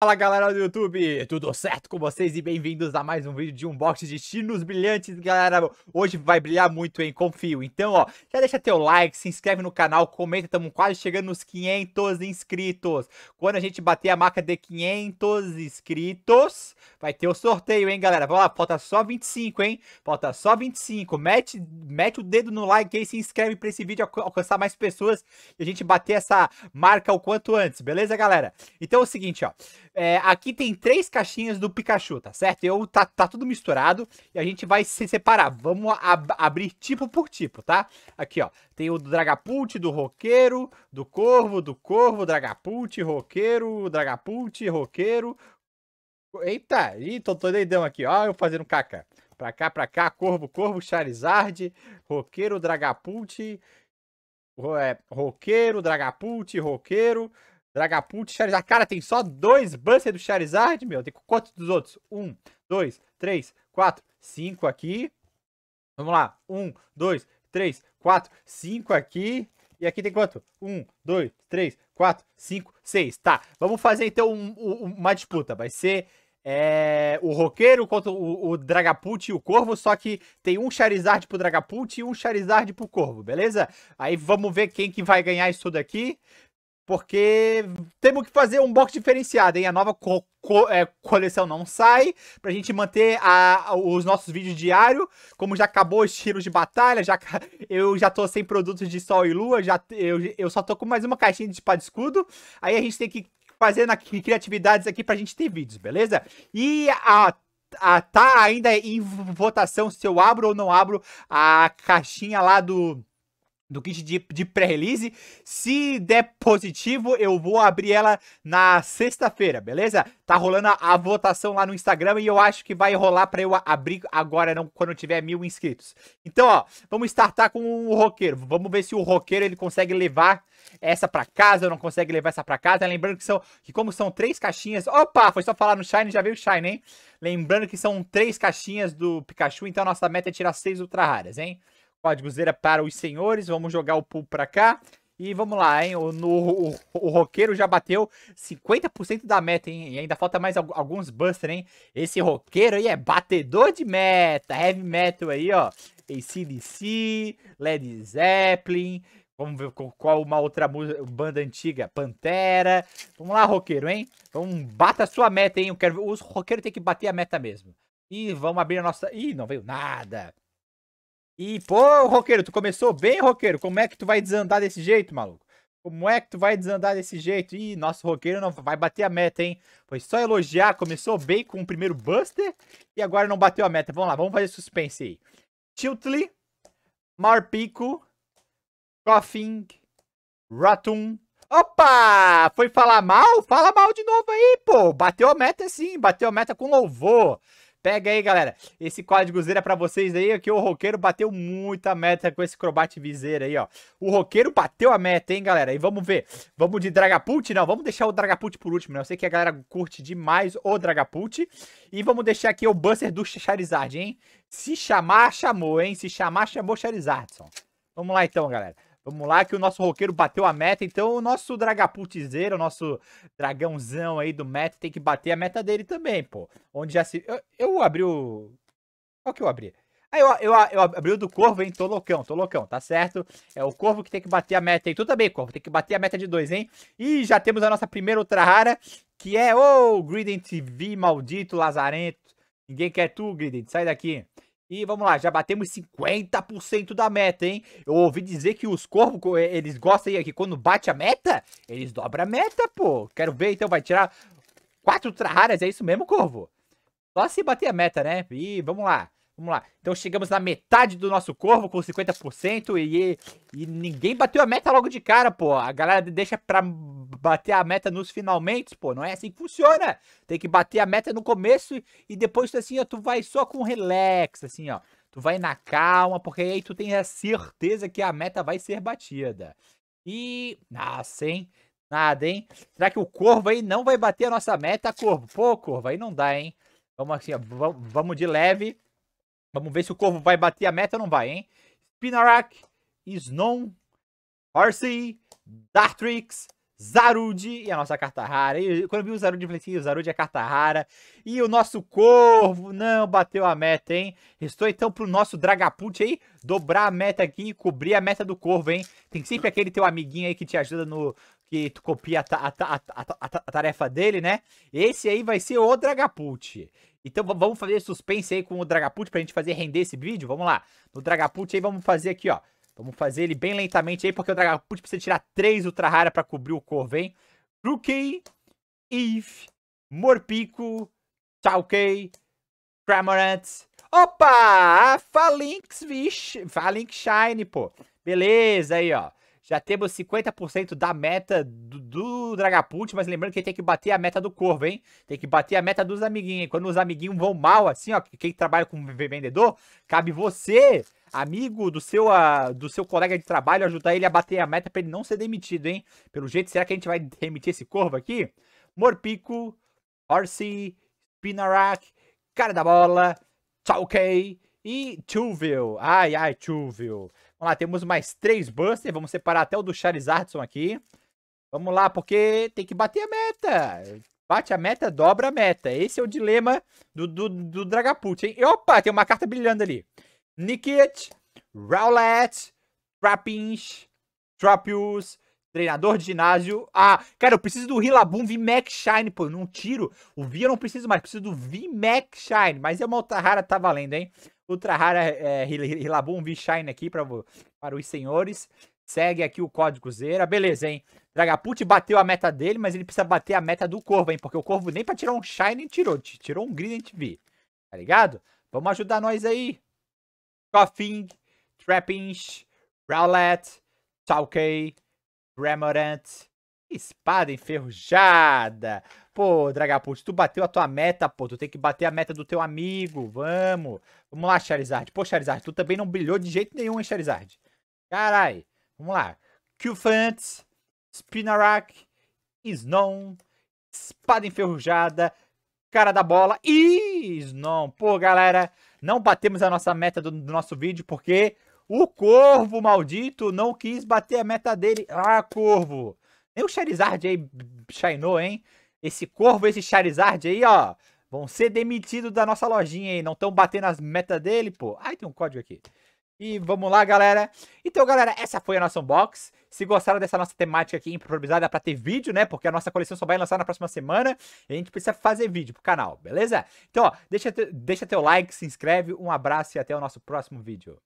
Fala galera do YouTube, tudo certo com vocês e bem-vindos a mais um vídeo de unboxing de chinos brilhantes, galera. Hoje vai brilhar muito, hein? Confio. Então, ó, já deixa teu like, se inscreve no canal, comenta, estamos quase chegando nos 500 inscritos. Quando a gente bater a marca de 500 inscritos, vai ter o sorteio, hein, galera? Vamos lá, falta só 25, hein? Falta só 25. Mete, mete o dedo no like aí, se inscreve pra esse vídeo alcançar mais pessoas e a gente bater essa marca o quanto antes, beleza, galera? Então é o seguinte, ó. É, aqui tem três caixinhas do Pikachu, tá certo? Eu, tá, tá tudo misturado e a gente vai se separar. Vamos ab abrir tipo por tipo, tá? Aqui, ó. Tem o do Dragapult, do Roqueiro, do Corvo, do Corvo, Dragapult, Roqueiro, Dragapult, Roqueiro. Eita, ih, tô, tô doidão aqui, ó. Eu fazendo caca. Pra cá, pra cá, Corvo, Corvo, Charizard, Roqueiro, Dragapult, é, Roqueiro, Dragapult, Roqueiro. Dragapult, Charizard. Cara, tem só dois Buster do Charizard, meu. Tem quantos dos outros? Um, dois, três, quatro, cinco aqui. Vamos lá. Um, dois, três, quatro, cinco aqui. E aqui tem quanto? Um, dois, três, quatro, cinco, seis. Tá, vamos fazer então um, um, uma disputa. Vai ser é, o Roqueiro contra o, o Dragapult e o Corvo, só que tem um Charizard pro Dragapult e um Charizard pro Corvo, beleza? Aí vamos ver quem que vai ganhar isso tudo aqui. Porque temos que fazer um box diferenciado, hein? A nova co co é, coleção não sai, pra gente manter a, os nossos vídeos diários. Como já acabou os tiros de batalha, já, eu já tô sem produtos de sol e lua, já, eu, eu só tô com mais uma caixinha de espada escudo. Aí a gente tem que fazer na, criatividades aqui pra gente ter vídeos, beleza? E a tá ainda em votação se eu abro ou não abro a caixinha lá do do kit de, de pré-release. Se der positivo, eu vou abrir ela na sexta-feira, beleza? Tá rolando a, a, votação lá no Instagram e eu acho que vai rolar pra eu abrir agora, não, quando tiver mil inscritos. Então, ó, vamos startar com o roqueiro. Vamos ver se o roqueiro ele consegue levar essa pra casa ou não consegue levar essa pra casa. Lembrando que, são, que como são três caixinhas... Opa, foi só falar no Shine, já veio o Shine, hein? Lembrando que são três caixinhas do Pikachu, então a nossa meta é tirar seis ultra raras, hein? de guzeira para os senhores. Vamos jogar o pool para cá. E vamos lá, hein? O, no, o, o roqueiro já bateu 50% da meta, hein? E ainda falta mais alguns buster, hein? Esse roqueiro aí é batedor de meta. Heavy metal aí, ó. ACDC, Led Zeppelin. Vamos ver qual uma outra banda antiga. Pantera. Vamos lá, roqueiro, hein? Vamos, bata a sua meta, hein? Eu quero Os roqueiros têm que bater a meta mesmo. E vamos abrir a nossa. Ih, não veio nada. E, pô, roqueiro, tu começou bem, roqueiro. Como é que tu vai desandar desse jeito, maluco? Como é que tu vai desandar desse jeito? Ih, nosso roqueiro não vai bater a meta, hein? Foi só elogiar, começou bem com o primeiro Buster e agora não bateu a meta. Vamos lá, vamos fazer suspense aí. Tiltly, Marpico, Coffin, Ratum. Opa! Foi falar mal? Fala mal de novo aí, pô. Bateu a meta sim, bateu a meta com louvor. Pega aí, galera. Esse código zero é pra vocês aí, que o roqueiro bateu muita meta com esse Crobat Viseira aí, ó. O roqueiro bateu a meta, hein, galera. E vamos ver. Vamos de Dragapult? Não, vamos deixar o Dragapult por último, né? Eu sei que a galera curte demais o Dragapult. E vamos deixar aqui o Buster do Charizard, hein? Se chamar, chamou, hein? Se chamar, chamou charizard. Vamos lá então, galera. Vamos lá, que o nosso roqueiro bateu a meta. Então, o nosso dragapultizeiro, o nosso dragãozão aí do meta, tem que bater a meta dele também, pô. Onde já se. Eu, eu abri o. Qual que eu abri? Ah, eu, eu, eu abri o do corvo, hein? Tô loucão, tô loucão, tá certo? É o corvo que tem que bater a meta, aí. Tudo bem, corvo, tem que bater a meta de dois, hein? E já temos a nossa primeira outra rara, que é. Ô, oh, Griden TV, maldito lazarento. Ninguém quer tu, Grident. sai daqui. E vamos lá, já batemos 50% da meta, hein? Eu ouvi dizer que os corvos, eh, eles gostam aí que quando bate a meta, eles dobram a meta, pô. Quero ver, então, vai tirar quatro traharas, é isso mesmo, corvo? Só se bater a meta, né? E vamos lá. Vamos lá. Então chegamos na metade do nosso corvo com 50% e, e ninguém bateu a meta logo de cara, pô. A galera deixa pra bater a meta nos finalmente, pô. Não é assim que funciona. Tem que bater a meta no começo e, e depois assim, ó, tu vai só com relax, assim, ó. Tu vai na calma, porque aí tu tem a certeza que a meta vai ser batida. E... Nossa, hein? Nada, hein? Será que o Corvo aí não vai bater a nossa meta, Corvo? Pô, Corvo, aí não dá, hein? Vamos assim, ó, vamos de leve. Vamos ver se o Corvo vai bater a meta ou não vai, hein? Spinarak, Snow, Horsey, Dartrix, Zarud e a nossa carta rara. E quando eu vi o Zarud, eu falei assim, o Zarud é carta rara. E o nosso Corvo não bateu a meta, hein? Restou então pro nosso Dragapult aí dobrar a meta aqui e cobrir a meta do Corvo, hein? Tem sempre aquele teu amiguinho aí que te ajuda no... Que tu copia a, ta a, ta a, ta a tarefa dele, né? Esse aí vai ser o Dragapult. Então vamos fazer suspense aí com o Dragapult pra gente fazer render esse vídeo? Vamos lá. No Dragapult aí vamos fazer aqui, ó. Vamos fazer ele bem lentamente aí, porque o Dragapult precisa tirar três Ultra Rara pra cobrir o Corvain. Rookie Eve, Morpico, Chalkei, Cramorant. Opa! Falinx, vixe, Falinx Shine, pô. Beleza aí, ó. Já temos 50% da meta do, do Dragapult, mas lembrando que tem que bater a meta do Corvo, hein? Tem que bater a meta dos amiguinhos. Quando os amiguinhos vão mal, assim, ó, quem trabalha com vendedor, cabe você, amigo do seu, uh, do seu colega de trabalho, ajudar ele a bater a meta para ele não ser demitido, hein? Pelo jeito, será que a gente vai demitir esse Corvo aqui? Morpico, Orsi Spinarak, Cara da Bola, Chalkei e Chuvil. Ai, ai, Chuvil. Vamos lá, temos mais três Buster. Vamos separar até o do Charizardson aqui. Vamos lá, porque tem que bater a meta. Bate a meta, dobra a meta. Esse é o dilema do, do, do Dragapult, hein? E, opa, tem uma carta brilhando ali. Nikit Rowlet, Trapinch, Trapius, treinador de ginásio. Ah, cara, eu preciso do Rillaboom V-Mac Shine, pô. Eu não tiro. O V eu não preciso mais. Preciso do V-Mac Shine. Mas é uma outra rara, tá valendo, hein? Ultra Rara é, eh, eh, Hilabum V-Shine aqui pra, para os senhores. Segue aqui o código Zera. Beleza, hein? Dragapult bateu a meta dele, mas ele precisa bater a meta do Corvo, hein? Porque o Corvo nem pra tirar um Shine tirou. Tirou um Grident V. Tá ligado? Vamos ajudar nós aí. Coffing, Trappinch, Rowlet, Talkei, Remorant, Espada enferrujada. Pô, Dragapult, tu bateu a tua meta, pô. Tu tem que bater a meta do teu amigo. Vamos. Vamos lá, Charizard. Pô, Charizard, tu também não brilhou de jeito nenhum, hein, Charizard. Carai. Vamos lá. Qfant, Spinarak, Snow, Espada enferrujada, Cara da bola e Snow. Pô, galera, não batemos a nossa meta do, do nosso vídeo porque o Corvo maldito não quis bater a meta dele. Ah, Corvo. Nem o Charizard aí shinou, hein? Esse corvo, esse Charizard aí, ó. Vão ser demitidos da nossa lojinha aí. Não estão batendo as metas dele, pô. Ai, tem um código aqui. E vamos lá, galera. Então, galera, essa foi a nossa unbox. Se gostaram dessa nossa temática aqui improvisada pra ter vídeo, né? Porque a nossa coleção só vai lançar na próxima semana. E a gente precisa fazer vídeo pro canal, beleza? Então, ó, deixa, te... deixa teu like, se inscreve. Um abraço e até o nosso próximo vídeo.